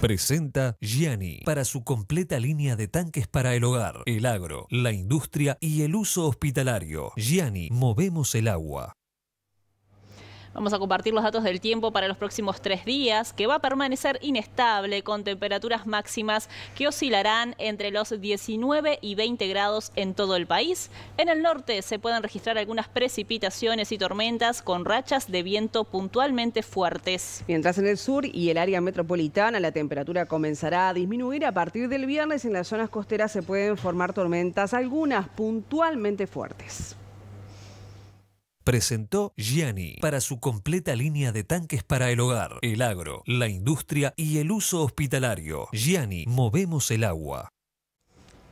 Presenta Gianni para su completa línea de tanques para el hogar, el agro, la industria y el uso hospitalario. Gianni, movemos el agua. Vamos a compartir los datos del tiempo para los próximos tres días, que va a permanecer inestable con temperaturas máximas que oscilarán entre los 19 y 20 grados en todo el país. En el norte se pueden registrar algunas precipitaciones y tormentas con rachas de viento puntualmente fuertes. Mientras en el sur y el área metropolitana la temperatura comenzará a disminuir a partir del viernes en las zonas costeras se pueden formar tormentas, algunas puntualmente fuertes presentó Gianni para su completa línea de tanques para el hogar, el agro, la industria y el uso hospitalario. Gianni, movemos el agua.